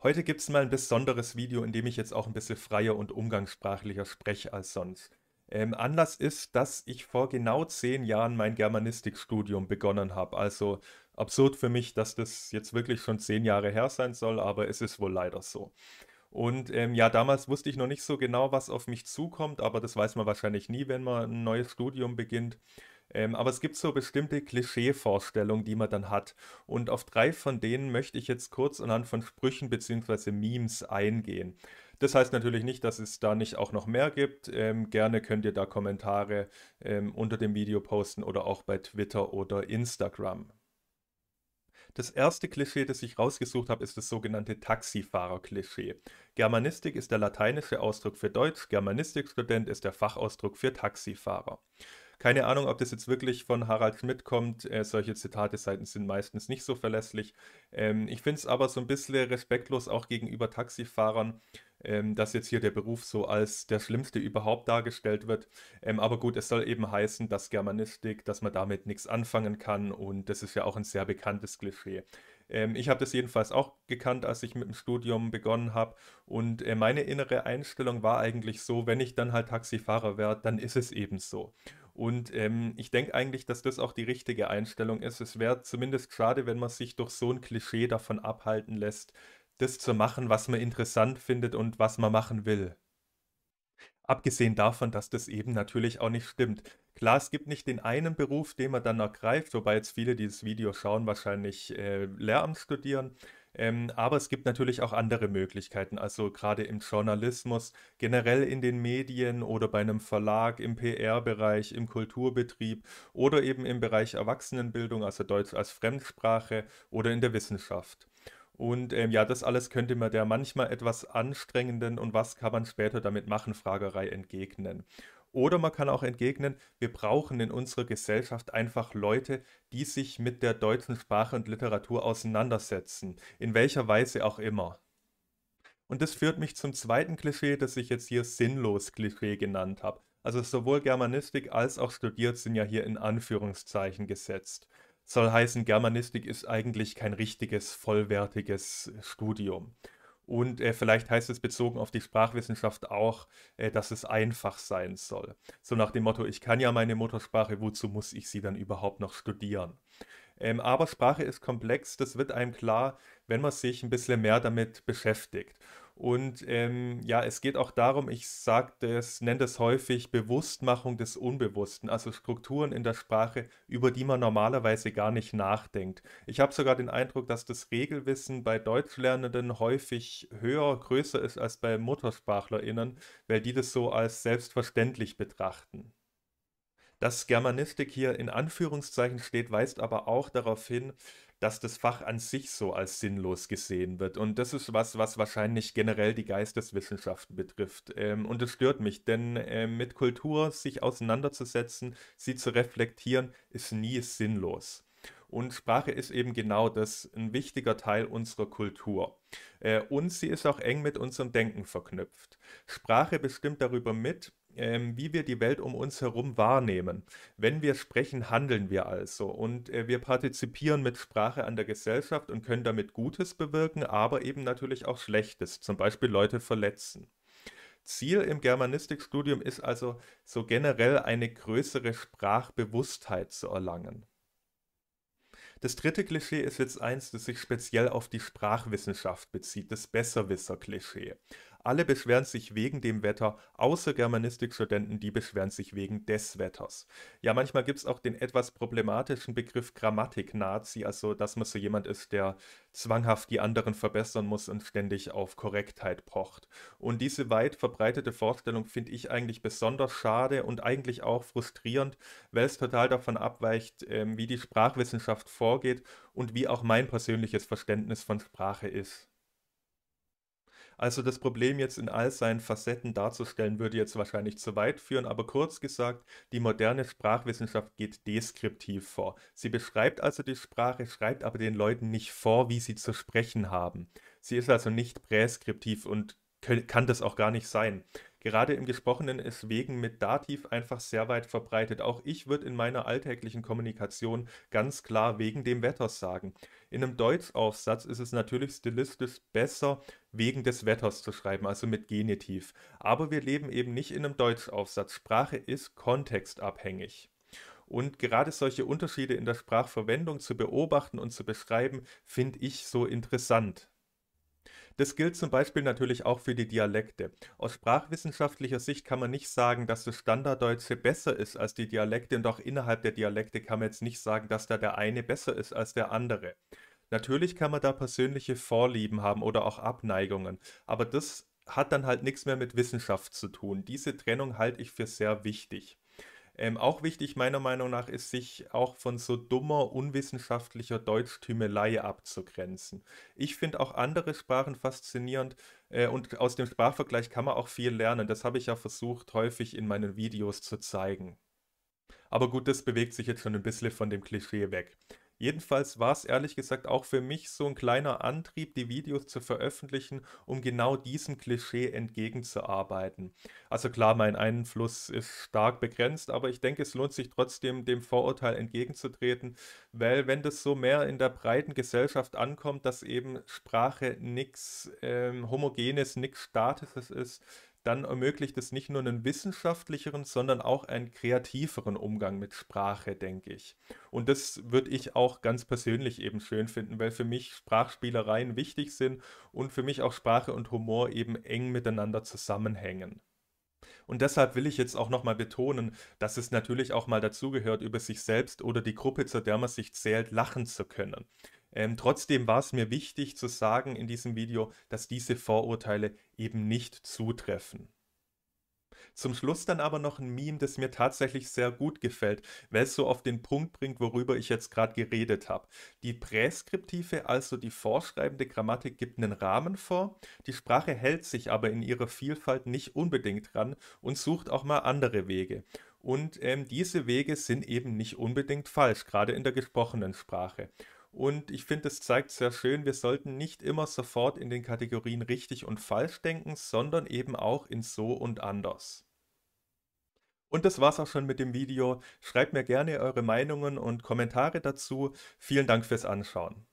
Heute gibt es mal ein besonderes Video, in dem ich jetzt auch ein bisschen freier und umgangssprachlicher spreche als sonst. Ähm, Anlass ist, dass ich vor genau zehn Jahren mein Germanistikstudium begonnen habe. Also absurd für mich, dass das jetzt wirklich schon zehn Jahre her sein soll, aber es ist wohl leider so. Und ähm, ja, damals wusste ich noch nicht so genau, was auf mich zukommt, aber das weiß man wahrscheinlich nie, wenn man ein neues Studium beginnt. Ähm, aber es gibt so bestimmte Klischee-Vorstellungen, die man dann hat. Und auf drei von denen möchte ich jetzt kurz anhand von Sprüchen bzw. Memes eingehen. Das heißt natürlich nicht, dass es da nicht auch noch mehr gibt. Ähm, gerne könnt ihr da Kommentare ähm, unter dem Video posten oder auch bei Twitter oder Instagram. Das erste Klischee, das ich rausgesucht habe, ist das sogenannte Taxifahrer-Klischee. Germanistik ist der lateinische Ausdruck für Deutsch, Germanistikstudent ist der Fachausdruck für Taxifahrer. Keine Ahnung, ob das jetzt wirklich von Harald Schmidt kommt. Äh, solche Zitate-Seiten sind meistens nicht so verlässlich. Ähm, ich finde es aber so ein bisschen respektlos auch gegenüber Taxifahrern, ähm, dass jetzt hier der Beruf so als der schlimmste überhaupt dargestellt wird. Ähm, aber gut, es soll eben heißen, dass Germanistik, dass man damit nichts anfangen kann und das ist ja auch ein sehr bekanntes Klischee ähm, ich habe das jedenfalls auch gekannt, als ich mit dem Studium begonnen habe. Und äh, meine innere Einstellung war eigentlich so, wenn ich dann halt Taxifahrer werde, dann ist es eben so. Und ähm, ich denke eigentlich, dass das auch die richtige Einstellung ist. Es wäre zumindest schade, wenn man sich durch so ein Klischee davon abhalten lässt, das zu machen, was man interessant findet und was man machen will. Abgesehen davon, dass das eben natürlich auch nicht stimmt. Klar, es gibt nicht den einen Beruf, den man dann ergreift, wobei jetzt viele dieses Video schauen, wahrscheinlich äh, Lehramt studieren. Ähm, aber es gibt natürlich auch andere Möglichkeiten, also gerade im Journalismus, generell in den Medien oder bei einem Verlag, im PR-Bereich, im Kulturbetrieb oder eben im Bereich Erwachsenenbildung, also Deutsch als Fremdsprache oder in der Wissenschaft. Und ähm, ja, das alles könnte man der manchmal etwas anstrengenden und was kann man später damit machen Fragerei entgegnen. Oder man kann auch entgegnen, wir brauchen in unserer Gesellschaft einfach Leute, die sich mit der deutschen Sprache und Literatur auseinandersetzen, in welcher Weise auch immer. Und das führt mich zum zweiten Klischee, das ich jetzt hier sinnlos Klischee genannt habe. Also sowohl Germanistik als auch studiert sind ja hier in Anführungszeichen gesetzt. Soll heißen, Germanistik ist eigentlich kein richtiges, vollwertiges Studium. Und äh, vielleicht heißt es bezogen auf die Sprachwissenschaft auch, äh, dass es einfach sein soll. So nach dem Motto, ich kann ja meine Muttersprache, wozu muss ich sie dann überhaupt noch studieren? Ähm, aber Sprache ist komplex, das wird einem klar, wenn man sich ein bisschen mehr damit beschäftigt. Und ähm, ja, es geht auch darum, ich sage das, nenne das häufig Bewusstmachung des Unbewussten, also Strukturen in der Sprache, über die man normalerweise gar nicht nachdenkt. Ich habe sogar den Eindruck, dass das Regelwissen bei Deutschlernenden häufig höher, größer ist als bei MuttersprachlerInnen, weil die das so als selbstverständlich betrachten. Dass Germanistik hier in Anführungszeichen steht, weist aber auch darauf hin, dass das Fach an sich so als sinnlos gesehen wird. Und das ist was, was wahrscheinlich generell die Geisteswissenschaften betrifft. Ähm, und das stört mich, denn äh, mit Kultur sich auseinanderzusetzen, sie zu reflektieren, ist nie sinnlos. Und Sprache ist eben genau das, ein wichtiger Teil unserer Kultur. Äh, und sie ist auch eng mit unserem Denken verknüpft. Sprache bestimmt darüber mit, ähm, wie wir die Welt um uns herum wahrnehmen. Wenn wir sprechen, handeln wir also und äh, wir partizipieren mit Sprache an der Gesellschaft und können damit Gutes bewirken, aber eben natürlich auch Schlechtes, zum Beispiel Leute verletzen. Ziel im Germanistikstudium ist also so generell eine größere Sprachbewusstheit zu erlangen. Das dritte Klischee ist jetzt eins, das sich speziell auf die Sprachwissenschaft bezieht, das Besserwisser-Klischee alle beschweren sich wegen dem Wetter, außer Germanistikstudenten, die beschweren sich wegen des Wetters. Ja, manchmal gibt es auch den etwas problematischen Begriff Grammatik-Nazi, also dass man so jemand ist, der zwanghaft die anderen verbessern muss und ständig auf Korrektheit pocht. Und diese weit verbreitete Vorstellung finde ich eigentlich besonders schade und eigentlich auch frustrierend, weil es total davon abweicht, ähm, wie die Sprachwissenschaft vorgeht und wie auch mein persönliches Verständnis von Sprache ist. Also das Problem jetzt in all seinen Facetten darzustellen, würde jetzt wahrscheinlich zu weit führen, aber kurz gesagt, die moderne Sprachwissenschaft geht deskriptiv vor. Sie beschreibt also die Sprache, schreibt aber den Leuten nicht vor, wie sie zu sprechen haben. Sie ist also nicht präskriptiv und kann das auch gar nicht sein. Gerade im Gesprochenen ist Wegen mit Dativ einfach sehr weit verbreitet. Auch ich würde in meiner alltäglichen Kommunikation ganz klar wegen dem Wetters sagen. In einem Deutschaufsatz ist es natürlich stilistisch besser, wegen des Wetters zu schreiben, also mit Genitiv. Aber wir leben eben nicht in einem Deutschaufsatz. Sprache ist kontextabhängig. Und gerade solche Unterschiede in der Sprachverwendung zu beobachten und zu beschreiben, finde ich so interessant. Das gilt zum Beispiel natürlich auch für die Dialekte. Aus sprachwissenschaftlicher Sicht kann man nicht sagen, dass das Standarddeutsche besser ist als die Dialekte und auch innerhalb der Dialekte kann man jetzt nicht sagen, dass da der eine besser ist als der andere. Natürlich kann man da persönliche Vorlieben haben oder auch Abneigungen, aber das hat dann halt nichts mehr mit Wissenschaft zu tun. Diese Trennung halte ich für sehr wichtig. Ähm, auch wichtig meiner Meinung nach ist, sich auch von so dummer, unwissenschaftlicher Deutschtümelei abzugrenzen. Ich finde auch andere Sprachen faszinierend äh, und aus dem Sprachvergleich kann man auch viel lernen. Das habe ich ja versucht, häufig in meinen Videos zu zeigen. Aber gut, das bewegt sich jetzt schon ein bisschen von dem Klischee weg. Jedenfalls war es ehrlich gesagt auch für mich so ein kleiner Antrieb, die Videos zu veröffentlichen, um genau diesem Klischee entgegenzuarbeiten. Also klar, mein Einfluss ist stark begrenzt, aber ich denke, es lohnt sich trotzdem, dem Vorurteil entgegenzutreten, weil wenn das so mehr in der breiten Gesellschaft ankommt, dass eben Sprache nichts ähm, Homogenes, nichts Statisches ist, dann ermöglicht es nicht nur einen wissenschaftlicheren, sondern auch einen kreativeren Umgang mit Sprache, denke ich. Und das würde ich auch ganz persönlich eben schön finden, weil für mich Sprachspielereien wichtig sind und für mich auch Sprache und Humor eben eng miteinander zusammenhängen. Und deshalb will ich jetzt auch nochmal betonen, dass es natürlich auch mal dazugehört, über sich selbst oder die Gruppe, zu der man sich zählt, lachen zu können. Ähm, trotzdem war es mir wichtig zu sagen in diesem Video, dass diese Vorurteile eben nicht zutreffen. Zum Schluss dann aber noch ein Meme, das mir tatsächlich sehr gut gefällt, weil es so auf den Punkt bringt, worüber ich jetzt gerade geredet habe. Die präskriptive, also die vorschreibende Grammatik, gibt einen Rahmen vor, die Sprache hält sich aber in ihrer Vielfalt nicht unbedingt dran und sucht auch mal andere Wege. Und ähm, diese Wege sind eben nicht unbedingt falsch, gerade in der gesprochenen Sprache. Und ich finde, es zeigt sehr schön, wir sollten nicht immer sofort in den Kategorien richtig und falsch denken, sondern eben auch in so und anders. Und das war's auch schon mit dem Video. Schreibt mir gerne eure Meinungen und Kommentare dazu. Vielen Dank fürs Anschauen.